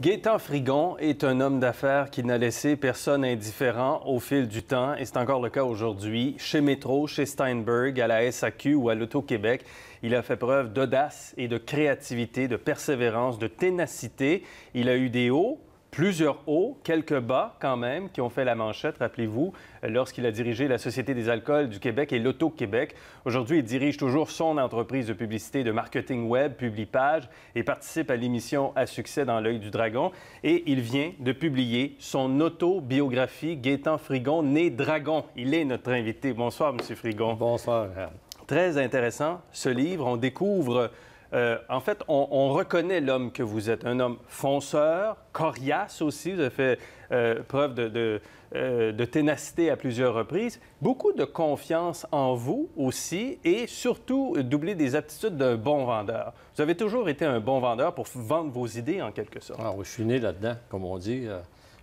Gaétan Frigon est un homme d'affaires qui n'a laissé personne indifférent au fil du temps, et c'est encore le cas aujourd'hui. Chez Métro, chez Steinberg, à la SAQ ou à l'Auto-Québec, il a fait preuve d'audace et de créativité, de persévérance, de ténacité. Il a eu des hauts, plusieurs hauts, quelques bas quand même, qui ont fait la manchette, rappelez-vous, euh, lorsqu'il a dirigé la Société des alcools du Québec et l'Auto-Québec. Aujourd'hui, il dirige toujours son entreprise de publicité de marketing web, Publipage, et participe à l'émission à succès dans l'œil du dragon. Et il vient de publier son autobiographie, Gaétan Frigon, né dragon. Il est notre invité. Bonsoir, M. Frigon. Bonsoir. Très intéressant, ce livre. On découvre euh, en fait, on, reconnaît l'homme que vous êtes, un homme fonceur, coriace aussi, vous avez fait euh, preuve euh, de, ténacité à plusieurs reprises, beaucoup de confiance en vous aussi et surtout doubler des aptitudes d'un bon vendeur. Vous avez toujours été un bon vendeur pour vendre vos idées en quelque sorte. Alors, ah je suis né là-dedans, comme on dit.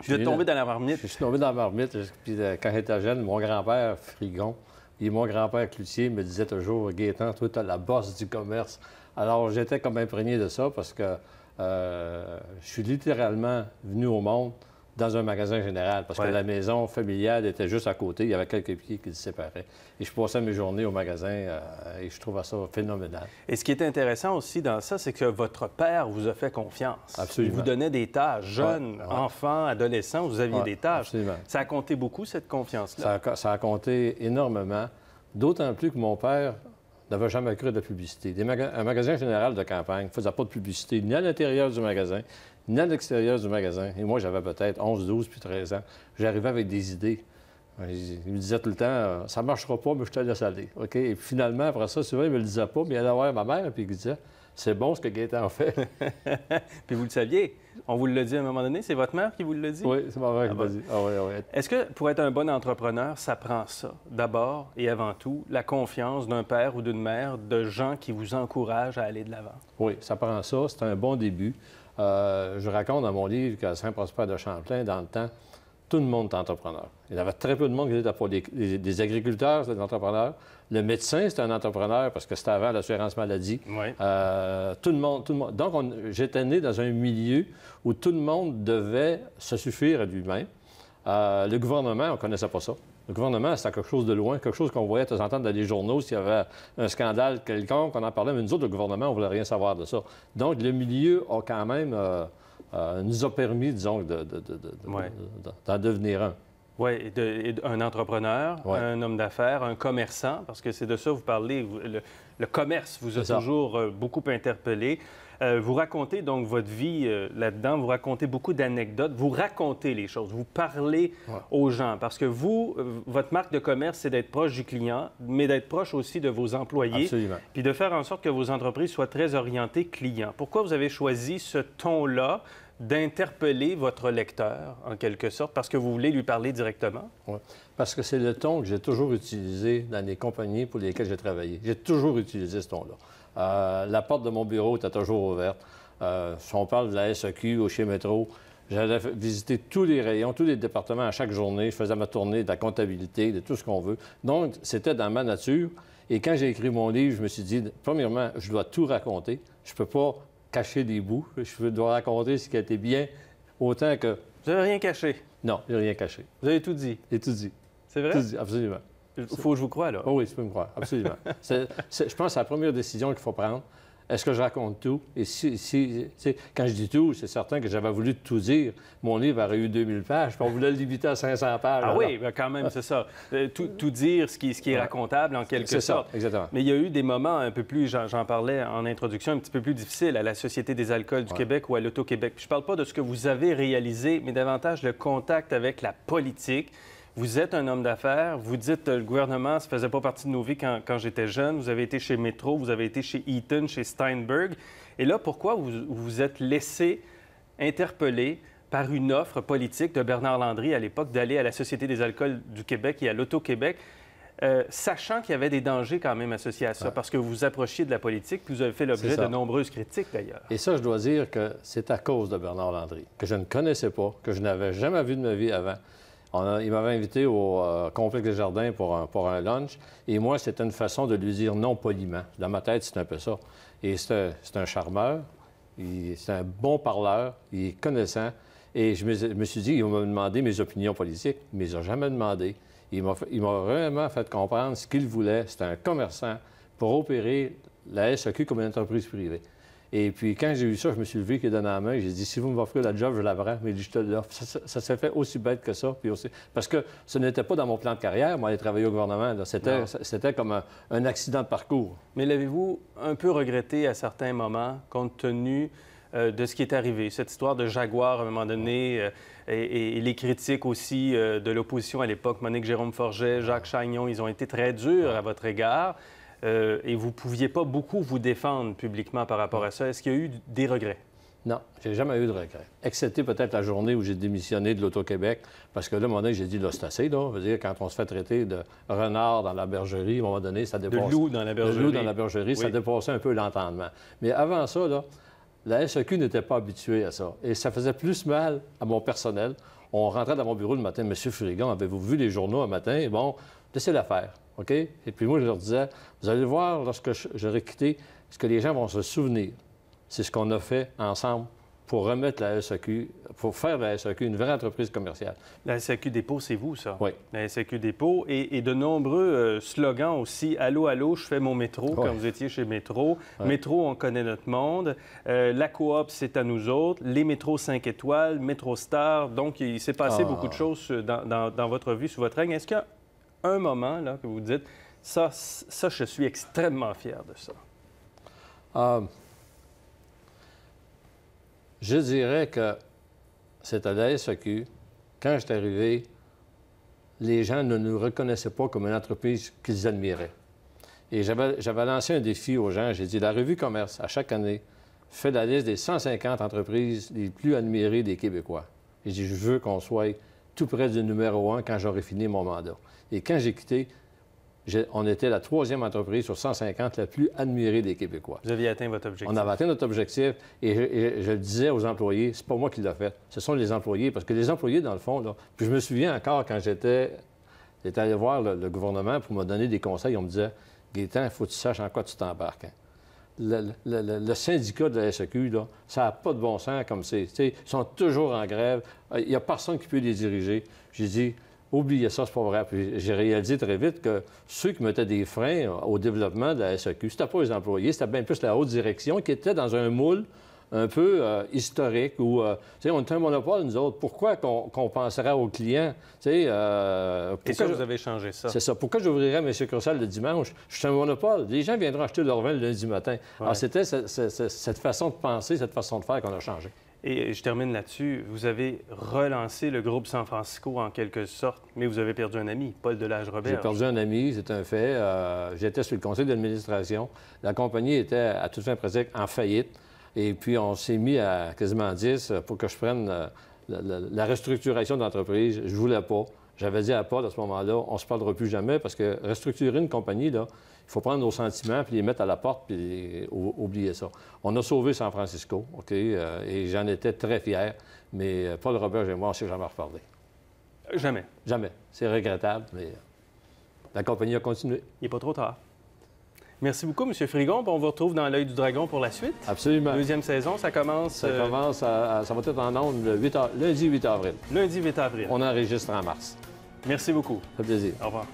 Je suis tombé dans la marmite. Je suis tombé dans la marmite. Puis quand j'étais jeune, mon grand-père, Frigon, et mon grand-père Cloutier me disait toujours Gaétan, toi, à la bosse du commerce. Alors, j'étais comme imprégné de ça parce que euh, je suis littéralement venu au monde dans un magasin général, parce que la maison familiale était juste à côté, il y avait quelques pieds qui le séparaient. Et je passais mes journées au magasin euh, et je trouvais ça phénoménal. Et ce qui est intéressant aussi dans ça, c'est que votre père vous a fait confiance. Absolument. Il vous donnait des tâches, jeunes, enfants, adolescents, vous aviez des tâches. Absolument. Ça a compté beaucoup, cette confiance-là? ça, a compté énormément, d'autant plus que mon père n'avait jamais cru de publicité. un magasin général de campagne ne faisait pas de publicité ni à l'intérieur du magasin, ni à l'extérieur du magasin. Et moi, j'avais peut-être 11, 12, puis 13 ans. J'arrivais avec des idées. Il me disait tout le temps, euh, ça ne marchera pas, mais je te laisse aller. OK? Et finalement, après ça, souvent, il me le disait pas, mais il allait voir ma mère, puis il disait, c'est bon ce que Gaëtan fait. puis vous le saviez. On vous le dit à un moment donné, c'est votre mère qui vous le dit? Oui, c'est ma mère ah qui l'a dit. Ah Est-ce que pour être un bon entrepreneur, ça prend ça? D'abord et avant tout, la confiance d'un père ou d'une mère, de gens qui vous encouragent à aller de l'avant. Oui, ça prend ça. C'est un bon début. Euh, je raconte dans mon livre qu'à Saint-Prosper de Champlain, dans le temps, tout le monde est entrepreneur. Il y avait très peu de monde qui était pour des agriculteurs, c'était des entrepreneurs. Le médecin, c'était un entrepreneur parce que c'était avant l'assurance maladie. Euh, tout le monde, Donc, j'étais né dans un milieu où tout le monde devait se suffire à lui-même. Euh, le gouvernement, on ne connaissait pas ça. Le gouvernement, c'était quelque chose de loin, quelque chose qu'on voyait de temps en temps dans les journaux. S'il y avait un scandale quelconque, on en parlait, mais nous autres, le gouvernement, on ne voulait rien savoir de ça. Donc, le milieu a quand même. Euh, euh, nous a permis, disons, d'en de, devenir un. Oui, un entrepreneur, un homme d'affaires, un commerçant, parce que c'est de ça que vous parlez. Le, le commerce vous a toujours euh, beaucoup interpellé. Euh, vous racontez donc votre vie euh, là-dedans, vous racontez beaucoup d'anecdotes, vous racontez les choses, vous parlez aux gens. Parce que vous, euh, votre marque de commerce, c'est d'être proche du client, mais d'être proche aussi de vos employés. Absolument. Puis de faire en sorte que vos entreprises soient très orientées clients. Pourquoi vous avez choisi ce ton-là d'interpeller votre lecteur, en quelque sorte, parce que vous voulez lui parler directement? Oui, parce que c'est le ton que j'ai toujours utilisé dans les compagnies pour lesquelles j'ai travaillé. J'ai toujours utilisé ce ton-là. Euh, la porte de mon bureau était toujours ouverte. Euh, si on parle de la SEQ ou chez Métro, j'allais visiter tous les rayons, tous les départements à chaque journée. Je faisais ma tournée de la comptabilité, de tout ce qu'on veut. Donc, c'était dans ma nature. Et quand j'ai écrit mon livre, je me suis dit, premièrement, je dois tout raconter. Je ne peux pas cacher des bouts. Je dois raconter ce qui a été bien, autant que... Vous n'avez rien caché. Non, je n'ai rien caché. Vous avez tout dit. et tout dit. C'est vrai? Tout dit, absolument. Il faut que je vous croie, là. Oh oui, tu peux me croire, absolument. je pense que c'est la première décision qu'il faut prendre. Est-ce que je raconte tout? Et si, quand je dis tout, c'est certain que j'avais voulu tout dire. Mon livre aurait eu 2000 pages, puis on voulait le limiter à 500 pages. Ah oui, ben, quand même, c'est ça. Euh, tout, tout, dire, ce qui, ce qui est racontable en quelque sorte. Ça, exactement. Mais il y a eu des moments un peu plus, j'en parlais en introduction, un petit peu plus difficiles à la Société des alcools du Québec ou à l'Auto-Québec. Je parle pas de ce que vous avez réalisé, mais davantage le contact avec la politique. Vous êtes un homme d'affaires. Vous dites euh, le gouvernement, ça faisait pas partie de nos vies quand, j'étais jeune. Vous avez été chez Metro, vous avez été chez Eaton, chez Steinberg. Et là, pourquoi vous vous êtes laissé interpeller par une offre politique de Bernard Landry à l'époque d'aller à la Société des alcools du Québec et à l'Auto-Québec? Euh, sachant qu'il y avait des dangers quand même associés à ça, parce que vous vous approchiez de la politique, puis vous avez fait l'objet de nombreuses critiques d'ailleurs. Et ça, je dois dire que c'est à cause de Bernard Landry, que je ne connaissais pas, que je n'avais jamais vu de ma vie avant il m'avait invité au euh, complexe des jardins pour un, lunch. Et moi, c'était une façon de lui dire non poliment. Dans ma tête, c'est un peu ça. Et c'est un, charmeur. C'est un bon parleur. Il est connaissant. Et je me, suis dit, il m'a demandé mes opinions politiques, mais il m'a jamais demandé. Il m'a vraiment fait comprendre ce qu'il voulait. C'était un commerçant pour opérer la SAQ comme une entreprise privée. Et puis, quand j'ai eu ça, je me suis levé, qui donné la main, j'ai dit, si vous me offrez la job, je la prends. Mais je te l'offre. Ça, s'est fait aussi bête que ça. Puis aussi... Parce que ce n'était pas dans mon plan de carrière, moi, aller travailler au gouvernement. C'était comme un, accident de parcours. Mais l'avez-vous un peu regretté à certains moments, compte tenu euh, de ce qui est arrivé? Cette histoire de Jaguar, à un moment donné, euh, et, les critiques aussi euh, de l'opposition à l'époque, Monique Jérôme Forget, Jacques Chagnon, ils ont été très durs à votre égard. Euh, et vous ne pouviez pas beaucoup vous défendre publiquement par rapport à ça. Est-ce qu'il y a eu des regrets? Non, j'ai jamais eu de regrets. Excepté peut-être la journée où j'ai démissionné de l'Auto-Québec, parce que là, à un moment donné, j'ai dit, là, c'est dire, quand on se fait traiter de renard dans la bergerie, à un moment donné, ça dépasse... De loup dans la bergerie. De loup dans la bergerie, ça dépassait un peu l'entendement. Mais avant ça, la SEQ n'était pas habituée à ça. Et ça faisait plus mal à mon personnel on rentrait dans mon bureau le matin, Monsieur Furigan, avez-vous vu les journaux un matin? bon, laissez l'affaire, faire, OK? Et puis moi, je leur disais, vous allez voir, lorsque j'aurai quitté, ce que les gens vont se souvenir. C'est ce qu'on a fait ensemble pour remettre la SAQ, pour faire de la SAQ une vraie entreprise commerciale. La SAQ Dépôt, c'est vous, ça? Oui. La SAQ Dépôt et, de nombreux euh, slogans aussi. Allô, allô, je fais mon métro, quand vous étiez chez Métro. Métro, on connaît notre monde. Euh, la coop, c'est à nous autres. Les métros 5 étoiles, Métro Star. Donc, il s'est passé ah. beaucoup de choses euh, dans, votre vie, sous votre règne. Est-ce qu'il y a un moment là, que vous dites, ça, ça, je suis extrêmement fier de ça? Je dirais que c'est à la SAQ. Quand j'étais arrivé, les gens ne nous reconnaissaient pas comme une entreprise qu'ils admiraient. Et j'avais lancé un défi aux gens. J'ai dit, la revue Commerce, à chaque année, fait la liste des 150 entreprises les plus admirées des Québécois. Et j'ai dit, je veux qu'on soit tout près du numéro un quand j'aurai fini mon mandat. Et quand j'ai quitté, on était la troisième entreprise sur 150 la plus admirée des Québécois. Vous aviez atteint votre objectif. On avait atteint notre objectif et je, le disais aux employés, c'est pas moi qui l'ai fait, ce sont les employés, parce que les employés, dans le fond, puis je me souviens encore quand j'étais allé voir le, gouvernement pour me donner des conseils, on me disait, Gaétan, il faut que tu saches en quoi tu t'embarques. Hein. Le, syndicat de la SEQ, ça n'a pas de bon sens comme c'est. Ils sont toujours en grève. Il n'y a personne qui peut les diriger. J'ai dit, oubliez ça, c'est pas vrai. j'ai réalisé très vite que ceux qui mettaient des freins au développement de la SAQ, e c'était pas les employés, c'était bien plus la haute direction qui était dans un moule un peu euh, historique où, euh, tu on est un monopole, nous autres. Pourquoi qu'on penserait aux clients? Euh, pourquoi vous avez changé ça? C'est ça. Pourquoi j'ouvrirais mes succursales le dimanche? Je suis un monopole. Les gens viendront acheter leur vin le lundi matin. Alors, ah, c'était cette façon de penser, cette façon de faire qu'on a changé. Et je termine là-dessus. Vous avez relancé le groupe San Francisco en quelque sorte, mais vous avez perdu un ami, Paul Delage-Robert. J'ai perdu un ami, c'est un fait. Euh, j'étais sur le conseil d'administration. La compagnie était à toute fin presque en faillite. Et puis, on s'est mis à quasiment 10 pour que je prenne euh, la, restructuration d'entreprise. Je voulais pas. J'avais dit à Paul à ce moment-là, on ne se parlera plus jamais parce que restructurer une compagnie, il faut prendre nos sentiments puis les mettre à la porte puis oublier ça. On a sauvé San Francisco, OK, euh, et j'en étais très fier, mais euh, Paul Robert et moi, on s'est jamais reparlé. Jamais. Jamais. C'est regrettable, mais euh, la compagnie a continué. Il n'est pas trop tard. Merci beaucoup, M. Frigon. On vous retrouve dans l'œil du dragon pour la suite. Absolument. Deuxième saison, ça commence. Ça euh, commence, à, ça va être en ondes le 8 lundi 8 avril. Lundi 8 avril. On enregistre en mars. Merci beaucoup. Ça fait plaisir. Au revoir.